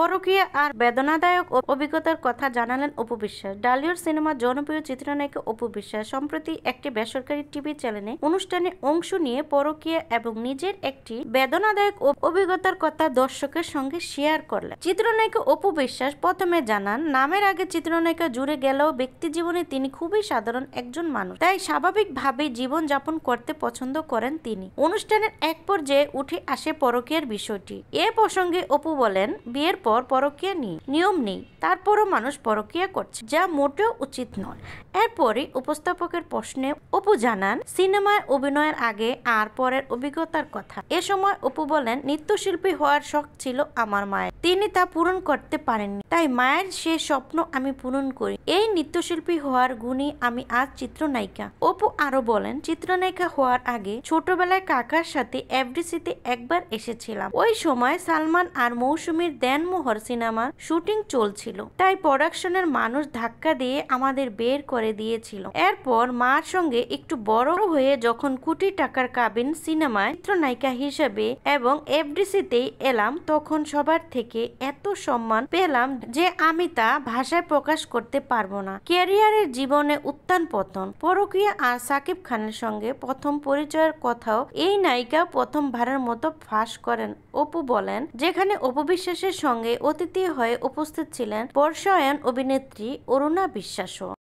পরকীয়া আর বেদনাদায়ক অভিজ্ঞতার কথা জানালেন অপু বিশ্বাস ডালিউর সিনেমার জনপ্রিয় চিত্রনায়িকা অপু বিশ্বাস সম্প্রতি একটি বেসরকারি টিভি চ্যানেলে অনুষ্ঠানে অংশ নিয়ে পরকীয়া এবং নিজের একটি বেদনাদায়ক অভিজ্ঞতার কথা দর্শকের সঙ্গে শেয়ার করলেন চিত্রনায়িকা অপু বিশ্বাস প্রথমে জানান নামের আগে চিত্রনায়িকা জুড়ে গেলেও ব্যক্তি জীবনে তিনি খুবই সাধারণ একজন মানুষ তাই স্বাভাবিকভাবে জীবন যাপন করতে পছন্দ করেন তিনি অনুষ্ঠানের এক পর্যায়ে উঠে আসে পরকীয়ার বিষয়টি এ প্রসঙ্গে অপু বলেন বিয়ের পর পর পরকিয়া নিয়ে নিয়ম নেই তারপরও মানুষ পরকীয়া করছে যা মোটেও উচিত নয় এরপরে উপস্থাপকের প্রশ্নে অপু জানান সিনেমায় অভিনয়ের আগে আর পরের অভিজ্ঞতার কথা এ সময় অপু বলেন নৃত্যশিল্পী হওয়ার শখ ছিল আমার মায়ের তিনি তা পূরণ করতে পারেননি তাই মায়ের সে স্বপ্ন আমি পূরণ করি এই নৃত্যশিল্পী হওয়ার গুণই আমি আজ চিত্রনায়িকা অপু আরো বলেন চিত্রনায়িকা হওয়ার আগে ছোটবেলায় কাকার সাথে এফডিসিতে একবার এসেছিলাম ওই সময় সালমান আর মৌসুমীর দেনমোহন মনোহর সিনেমার শুটিং চলছিল তাই প্রোডাকশনের মানুষ ধাক্কা দিয়ে আমাদের বের করে দিয়েছিল এরপর মার সঙ্গে একটু বড় হয়ে যখন কোটি টাকার কাবিন সিনেমায় চিত্রনায়িকা হিসেবে এবং এফডিসি তেই এলাম তখন সবার থেকে এত সম্মান পেলাম যে আমি তা ভাষায় প্রকাশ করতে পারবো না ক্যারিয়ারের জীবনে উত্থান পতন পরকীয়া আর সাকিব খানের সঙ্গে প্রথম পরিচয়ের কথাও এই নায়িকা প্রথমবারের মতো ফাঁস করেন অপু বলেন যেখানে অপবিশ্বাসের সঙ্গে সঙ্গে অতিথি হয়ে উপস্থিত ছিলেন বর্ষায়ন অভিনেত্রী অরুণা বিশ্বাসও